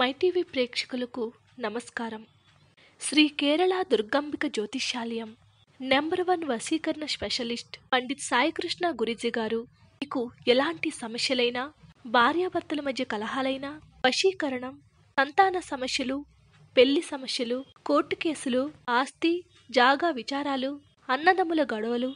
MyTV ప్రేక్షకులకు నమస్కారం Shri Kerala Durgambika Jyotishyalayam number one వశీకరణ స్పెషలిస్ట్ పండిత్ సాయికృష్ణ గురిజీ గారు మీకు ఎలాంటి సమస్యలైనా భార్యాభర్తల మధ్య కలహాలైనా వశీకరణం సంతాన సమస్యలు పెళ్లి సమస్యలు కోర్టు కేసులు ఆస్తి జాగా విచారాలు అన్నదమ్ముల గొడవలు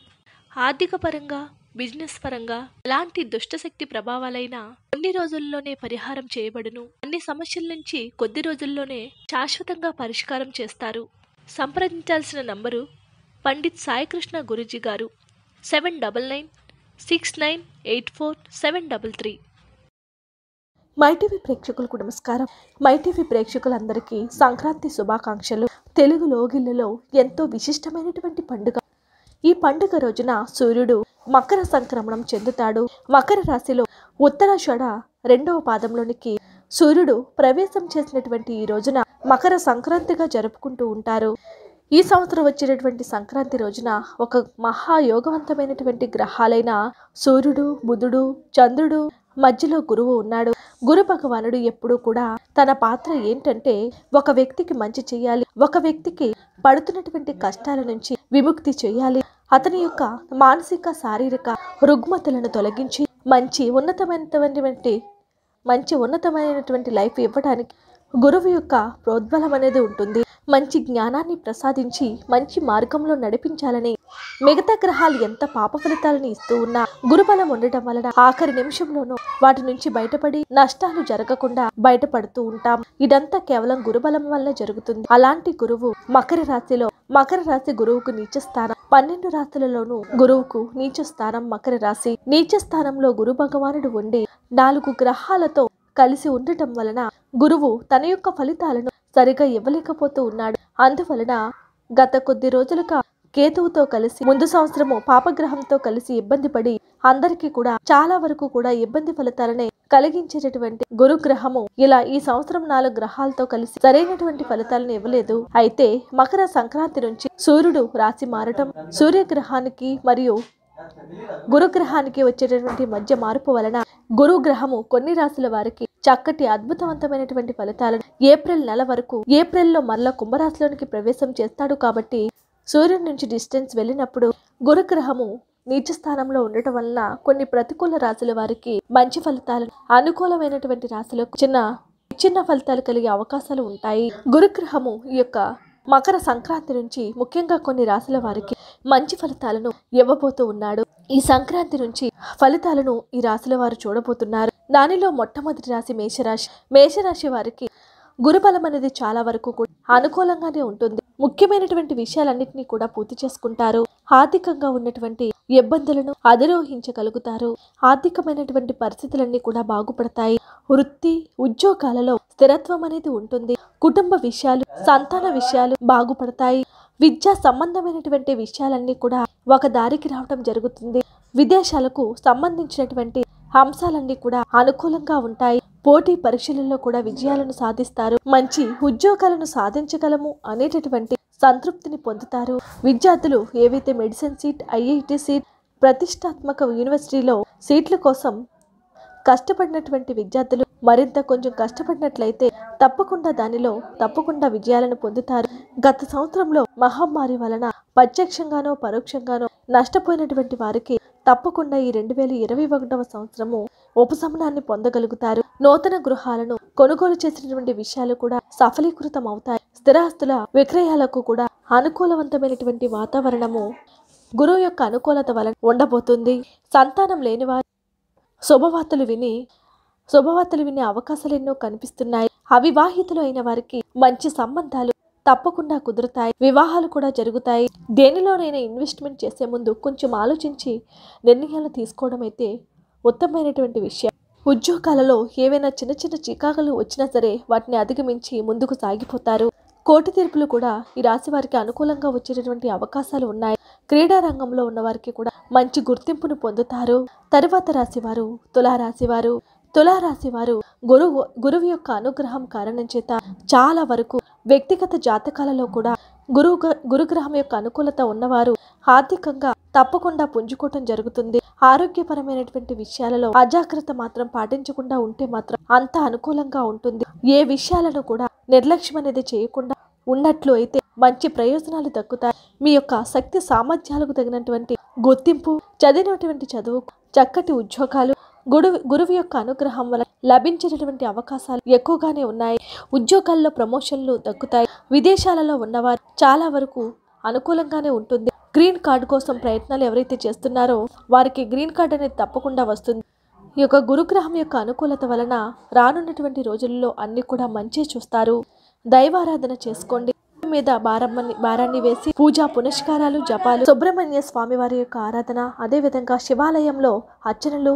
ఆర్థికపరంగా బిజినెస్ పరంగా ఎలాంటి దుష్టశక్తి ప్రభావాలైనా కొన్ని రోజుల్లోనే పరిహారం చేయబడును అన్ని సమస్యల నుంచి కొద్ది రోజుల్లోనే శాశ్వతంగా పరిష్కారం చేస్తారు సంప్రదించాల్సిన నంబరు పండిత్ సాయికృష్ణ గురుజీ గారు seven double nine six nine eight four seven double three MyTV ప్రేక్షకులకు నమస్కారం మైటీవీ ప్రేక్షకులందరికీ సంక్రాంతి శుభాకాంక్షలు తెలుగు లోగిళ్లలో ఎంతో విశిష్టమైనటువంటి పండుగ ఈ పండుగ రోజున సూర్యుడు మకర సంక్రమణం చెందుతాడు మకర రాశిలో ఉత్తరాషడ రెండవ పాదంలోనికి సూర్యుడు ప్రవేశం చేసినటువంటి ఈ రోజున మకర సంక్రాంతిగా జరుపుకుంటూ ఉంటారు ఈ సంవత్సరం వచ్చినటువంటి సంక్రాంతి రోజున ఒక మహాయోగవంతమైనటువంటి గ్రహాలైన సూర్యుడు బుధుడు చంద్రుడు మధ్యలో గురువు ఉన్నాడు గురు భగవానుడు ఎప్పుడూ కూడా తన పాత్ర ఏంటంటే ఒక వ్యక్తికి మంచి చేయాలి ఒక వ్యక్తికి పడుతున్నటువంటి కష్టాల నుంచి విముక్తి చేయాలి అతని యొక్క మానసిక శారీరక రుగ్మతలను తొలగించి మంచి ఉన్నతమైనటువంటి మంచి ఉన్నతమైనటువంటి లైఫ్ ఇవ్వడానికి గురువు యొక్క ప్రోద్బలం అనేది ఉంటుంది మంచి జ్ఞానాన్ని ప్రసాదించి మంచి మార్గంలో నడిపించాలని మిగతా గ్రహాలు ఎంత పాప ఫలితాలను ఇస్తూ ఉన్నా గురుబలం ఉండటం వలన ఆఖరి నిమిషంలోనూ వాటి నుంచి బయటపడి నష్టాలు జరగకుండా బయటపడుతూ ఉంటాం ఇదంతా కేవలం గురుబలం వల్ల జరుగుతుంది అలాంటి గురువు మకర రాశిలో మకర రాశి గురువుకు నీచ స్థానం పన్నెండు రాశులలోనూ గురువుకు నీచ స్థానం మకర రాశి నీచ స్థానంలో గురు భగవానుడు ఉండే నాలుగు గ్రహాలతో కలిసి ఉండటం వలన గురువు తన యొక్క ఫలితాలను సరిగా ఇవ్వలేకపోతూ ఉన్నాడు అందువలన గత కొద్ది రోజులుగా కేతువుతో కలిసి ముందు సంవత్సరము పాపగ్రహంతో కలిసి ఇబ్బంది పడి అందరికీ కూడా చాలా వరకు కూడా ఇబ్బంది ఫలితాలనే కలిగించేటటువంటి గురుగ్రహము ఇలా ఈ సంవత్సరం నాలుగు గ్రహాలతో కలిసి సరైనటువంటి ఫలితాలను ఇవ్వలేదు అయితే మకర సంక్రాంతి నుంచి సూర్యుడు రాశి మారటం సూర్యగ్రహానికి మరియు గురుగ్రహానికి వచ్చేటటువంటి మధ్య మార్పు వలన గురుగ్రహము కొన్ని రాశుల వారికి చక్కటి అద్భుతవంతమైనటువంటి ఫలితాలను ఏప్రిల్ నెల వరకు ఏప్రిల్లో మరలా కుంభరాశిలోనికి ప్రవేశం చేస్తాడు కాబట్టి సూర్యుడి నుంచి డిస్టెన్స్ వెళ్ళినప్పుడు గురుగ్రహము నీచ స్థానంలో ఉండటం వలన కొన్ని ప్రతికూల రాశుల వారికి మంచి ఫలితాలు అనుకూలమైనటువంటి రాశులకు చిన్న చిన్న ఫలితాలు కలిగే అవకాశాలు ఉంటాయి గురుగ్రహము ఈ యొక్క మకర సంక్రాంతి నుంచి ముఖ్యంగా కొన్ని రాశుల వారికి మంచి ఫలితాలను ఇవ్వబోతూ ఉన్నాడు ఈ సంక్రాంతి నుంచి ఫలితాలను ఈ రాశుల వారు చూడబోతున్నారు దానిలో మొట్టమొదటి రాశి మేషరాశి మేషరాశి వారికి గురుబలం అనేది చాలా వరకు కూడా అనుకూలంగానే ఉంటుంది ముఖ్యమైనటువంటి విషయాలన్నింటినీ కూడా పూర్తి చేసుకుంటారు ఆర్థికంగా ఉన్నటువంటి ఇబ్బందులను అధిరోహించగలుగుతారు ఆర్థికమైనటువంటి పరిస్థితులన్నీ కూడా బాగుపడతాయి వృత్తి ఉద్యోగాలలో స్థిరత్వం అనేది ఉంటుంది కుటుంబ విషయాలు సంతాన విషయాలు బాగుపడతాయి విద్యా సంబంధమైనటువంటి విషయాలన్నీ కూడా ఒక దారికి రావడం జరుగుతుంది విదేశాలకు సంబంధించినటువంటి అంశాలన్నీ కూడా అనుకూలంగా ఉంటాయి పోటీ పరీక్షలలో కూడా విజయాలను సాధిస్తారు మంచి ఉద్యోగాలను సాధించగలము అనేటటువంటి సంతృప్తిని పొందుతారు విద్యార్థులు ఏవైతే మెడిసిన్ సీట్ ఐఐటి సీట్ ప్రతిష్టాత్మక యూనివర్సిటీలో సీట్ల కోసం కష్టపడినటువంటి విద్యార్థులు మరింత కొంచెం కష్టపడినట్లయితే తప్పకుండా దానిలో తప్పకుండా విజయాలను పొందుతారు గత సంవత్సరంలో మహమ్మారి వలన ప్రత్యక్షంగానో పరోక్షంగానో నష్టపోయినటువంటి వారికి తప్పకుండా ఈ రెండు వేల ఇరవై ఒకటవ సంవత్సరము ఉపశమనాన్ని పొందగలుగుతారు నూతన గృహాలను కొనుగోలు చేసినటువంటి విషయాలు కూడా సఫలీకృతం అవుతాయి స్థిరాస్తుల విక్రయాలకు కూడా అనుకూలవంతమైనటువంటి వాతావరణము గురువు యొక్క అనుకూలత వలన ఉండబోతుంది సంతానం లేని వారు శుభవార్తలు విని శుభవార్తలు వినే అవకాశాలు ఎన్నో కనిపిస్తున్నాయి అవివాహితులు అయిన వారికి మంచి సంబంధాలు తప్పకుండా కుదురుతాయి వివాహాలు కూడా జరుగుతాయి దేనిలోనైనా ఇన్వెస్ట్మెంట్ చేసే ముందు కొంచెం ఆలోచించి నిర్ణయాలు తీసుకోవడం అయితే ఉత్తమమైనటువంటి విషయం ఉద్యోగాలలో ఏవైనా చిన్న చిన్న చికాకులు వచ్చినా సరే వాటిని అధిగమించి ముందుకు సాగిపోతారు కోటి తీర్పులు కూడా ఈ రాశి వారికి అనుకూలంగా వచ్చేటటువంటి అవకాశాలు ఉన్నాయి క్రీడా రంగంలో ఉన్నవారికి కూడా మంచి గుర్తింపును పొందుతారు తరువాత రాశివారు తులారాశివారు వారు గురువు గురువు యొక్క అనుగ్రహం కారణం చేత చాలా వరకు వ్యక్తిగత జాతకాలలో కూడా గురువు గురుగ్రహం యొక్క అనుకూలత ఉన్నవారు ఆర్థికంగా తప్పకుండా పుంజుకోవటం జరుగుతుంది ఆరోగ్యపరమైనటువంటి విషయాలలో అజాగ్రత్త మాత్రం పాటించకుండా ఉంటే మాత్రం అంత అనుకూలంగా ఉంటుంది ఏ విషయాలను కూడా నిర్లక్ష్యం అనేది చేయకుండా ఉన్నట్లు అయితే మంచి ప్రయోజనాలు దక్కుతాయి మీ యొక్క శక్తి సామర్థ్యాలకు తగినటువంటి గుర్తింపు చదివినటువంటి చదువు చక్కటి ఉద్యోగాలు గురువు గురువు యొక్క అనుగ్రహం వల్ల లభించేటటువంటి అవకాశాలు ఎక్కువగానే ఉన్నాయి ఉద్యోగాల్లో ప్రమోషన్లు దక్కుతాయి విదేశాలలో ఉన్నవారు చాలా వరకు అనుకూలంగానే ఉంటుంది గ్రీన్ కార్డు కోసం ప్రయత్నాలు ఎవరైతే చేస్తున్నారో వారికి గ్రీన్ కార్డు అనేది తప్పకుండా వస్తుంది ఈ యొక్క గురుగ్రహం యొక్క అనుకూలత వలన రానున్నటువంటి రోజుల్లో అన్నీ కూడా మంచి చూస్తారు దైవారాధన చేసుకోండి మీద భారమని భారాన్ని వేసి పూజా పునస్కారాలు జపాలు సుబ్రహ్మణ్య స్వామి వారి యొక్క ఆరాధన అదేవిధంగా శివాలయంలో అర్చనలు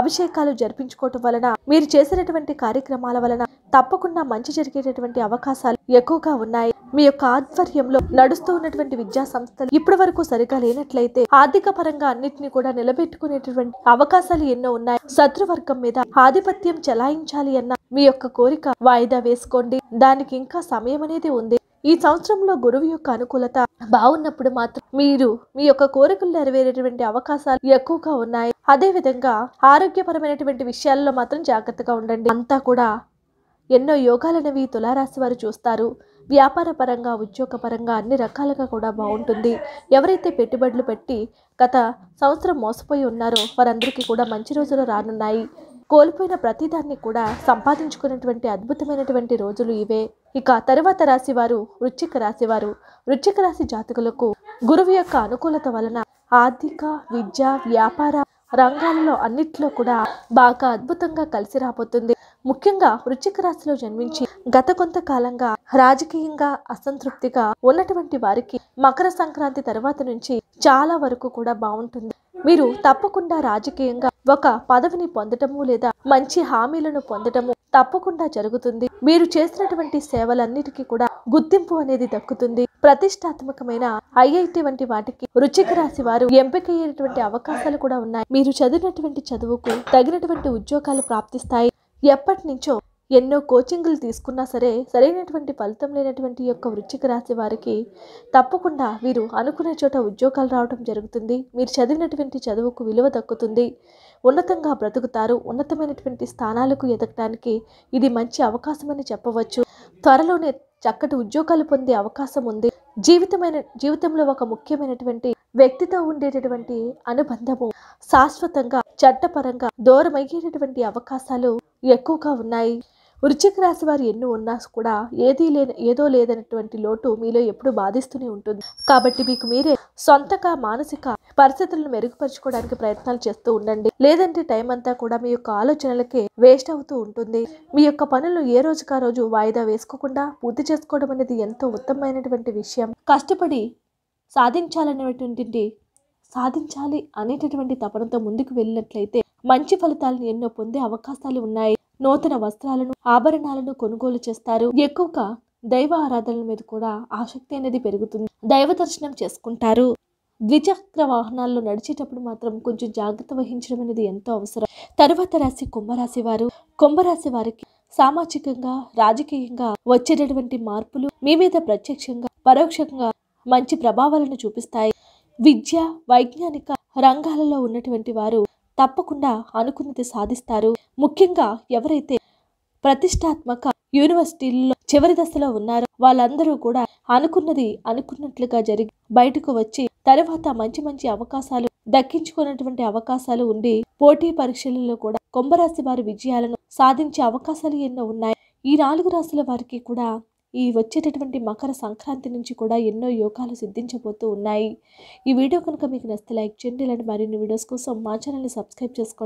అభిషేకాలు జరిపించుకోవటం వలన మీరు చేసినటువంటి కార్యక్రమాల వలన తప్పకుండా మంచి జరిగేటటువంటి అవకాశాలు ఎక్కువగా ఉన్నాయి మీ యొక్క ఆధ్వర్యంలో నడుస్తూ ఉన్నటువంటి విద్యా సంస్థలు ఇప్పటి వరకు సరిగా లేనట్లయితే ఆర్థిక పరంగా అన్నిటిని కూడా నిలబెట్టుకునేటువంటి అవకాశాలు ఎన్నో ఉన్నాయి శత్రువర్గం మీద ఆధిపత్యం చెలాయించాలి అన్న మీ యొక్క కోరిక వాయిదా వేసుకోండి దానికి ఇంకా సమయం అనేది ఉంది ఈ సంవత్సరంలో గురువు యొక్క అనుకూలత బాగున్నప్పుడు మాత్రం మీరు మీ యొక్క కోరికలు నెరవేరేటువంటి అవకాశాలు ఎక్కువగా ఉన్నాయి అదే విధంగా ఆరోగ్యపరమైనటువంటి విషయాల్లో మాత్రం జాగ్రత్తగా ఉండండి అంతా కూడా ఎన్నో యోగాలనేవి తులారాశి వారు చూస్తారు వ్యాపార పరంగా ఉద్యోగపరంగా అన్ని రకాలుగా కూడా బాగుంటుంది ఎవరైతే పెట్టుబడులు పెట్టి గత సంవత్సరం మోసపోయి ఉన్నారో వారందరికీ కూడా మంచి రోజులు రానున్నాయి కోల్పోయిన ప్రతిదాన్ని కూడా సంపాదించుకున్నటువంటి అద్భుతమైనటువంటి రోజులు ఇవే ఇక తరువాత రాశివారు వృచ్చిక రాశివారు వృచ్చిక రాశి జాతకులకు గురువు యొక్క అనుకూలత వలన ఆర్థిక విద్య వ్యాపార రంగాల్లో అన్నిట్లో కూడా బాగా అద్భుతంగా కలిసి రాబోతుంది ముఖ్యంగా వృచ్చిక రాశిలో జన్మించి గత కొంతకాలంగా రాజకీయంగా అసంతృప్తిగా ఉన్నటువంటి వారికి మకర సంక్రాంతి తర్వాత నుంచి చాలా వరకు కూడా బాగుంటుంది మీరు తప్పకుండా రాజకీయంగా ఒక పదవిని పొందటము లేదా మంచి హామీలను పొందటము తప్పకుండా జరుగుతుంది మీరు చేసినటువంటి సేవలన్నిటికీ కూడా గుర్తింపు అనేది దక్కుతుంది ప్రతిష్టాత్మకమైన ఐఐటి వంటి వాటికి రుచిక రాశి వారు ఎంపిక అయ్యేటువంటి అవకాశాలు కూడా ఉన్నాయి మీరు చదివినటువంటి చదువుకు తగినటువంటి ఉద్యోగాలు ప్రాప్తిస్తాయి ఎప్పటి నుంచో ఎన్నో కోచింగ్లు తీసుకున్నా సరే సరైనటువంటి ఫలితం లేనటువంటి యొక్క వృచ్చిక రాశి వారికి తప్పకుండా వీరు అనుకునే చోట ఉద్యోగాలు రావడం జరుగుతుంది మీరు చదివినటువంటి చదువుకు విలువ దక్కుతుంది ఉన్నతంగా బ్రతుకుతారు ఉన్నతమైనటువంటి స్థానాలకు ఎదగటానికి ఇది మంచి అవకాశమని చెప్పవచ్చు త్వరలోనే చక్కటి ఉద్యోగాలు పొందే అవకాశం ఉంది జీవితమైన జీవితంలో ఒక ముఖ్యమైనటువంటి వ్యక్తితో ఉండేటటువంటి అనుబంధము శాశ్వతంగా చట్టపరంగా దూరమయ్యేటటువంటి అవకాశాలు ఎక్కువగా ఉన్నాయి వృచ్చిక రాశి వారు ఎన్ని ఉన్నా కూడా ఏది లేని ఏదో లేదన్నటువంటి లోటు మీలో ఎప్పుడు బాధిస్తూనే ఉంటుంది కాబట్టి మీకు మీరే సొంతగా మానసిక పరిస్థితులను మెరుగుపరచుకోవడానికి ప్రయత్నాలు చేస్తూ ఉండండి లేదంటే టైం అంతా కూడా మీ యొక్క ఆలోచనలకే వేస్ట్ అవుతూ ఉంటుంది మీ యొక్క పనులు ఏ రోజుకా రోజు వాయిదా వేసుకోకుండా పూర్తి చేసుకోవడం అనేది ఎంతో ఉత్తమమైనటువంటి విషయం కష్టపడి సాధించాలనేటువంటి సాధించాలి అనేటటువంటి తపనతో ముందుకు వెళ్ళినట్లయితే మంచి ఫలితాలను ఎన్నో పొందే అవకాశాలు ఉన్నాయి నూతన వస్త్రాలను ఆభరణాలను కొనుగోలు చేస్తారు ఎక్కువగా దైవ ఆరాధనల మీద కూడా ఆసక్తి అనేది పెరుగుతుంది దైవ దర్శనం చేసుకుంటారు ద్విచక్ర వాహనాల్లో నడిచేటప్పుడు మాత్రం కొంచెం జాగ్రత్త వహించడం అనేది ఎంతో అవసరం తర్వాత రాశి కుంభరాశి వారు కుంభరాశి వారికి సామాజికంగా రాజకీయంగా వచ్చేటటువంటి మార్పులు మీ మీద ప్రత్యక్షంగా పరోక్షంగా మంచి ప్రభావాలను చూపిస్తాయి విద్య వైజ్ఞానిక రంగాలలో ఉన్నటువంటి వారు తప్పకుండా అనుకున్నది సాధిస్తారు ముఖ్యంగా ఎవరైతే ప్రతిష్టాత్మక యూనివర్సిటీల్లో చివరి దశలో ఉన్నారో వాళ్ళందరూ కూడా అనుకున్నది అనుకున్నట్లుగా జరిగి బయటకు వచ్చి తర్వాత మంచి మంచి అవకాశాలు దక్కించుకున్నటువంటి అవకాశాలు ఉండి పోటీ పరీక్షలలో కూడా కుంభరాశి వారి విజయాలను సాధించే అవకాశాలు ఎన్నో ఉన్నాయి ఈ నాలుగు రాశుల వారికి కూడా ఈ వచ్చేటటువంటి మకర సంక్రాంతి నుంచి కూడా ఎన్నో యోగాలు సిద్ధించబోతూ ఉన్నాయి ఈ వీడియో కనుక మీకు నచ్చితే లైక్ చేయండి ఇలాంటి మరిన్ని వీడియోస్ కోసం మా ఛానల్ని సబ్స్క్రైబ్ చేసుకోండి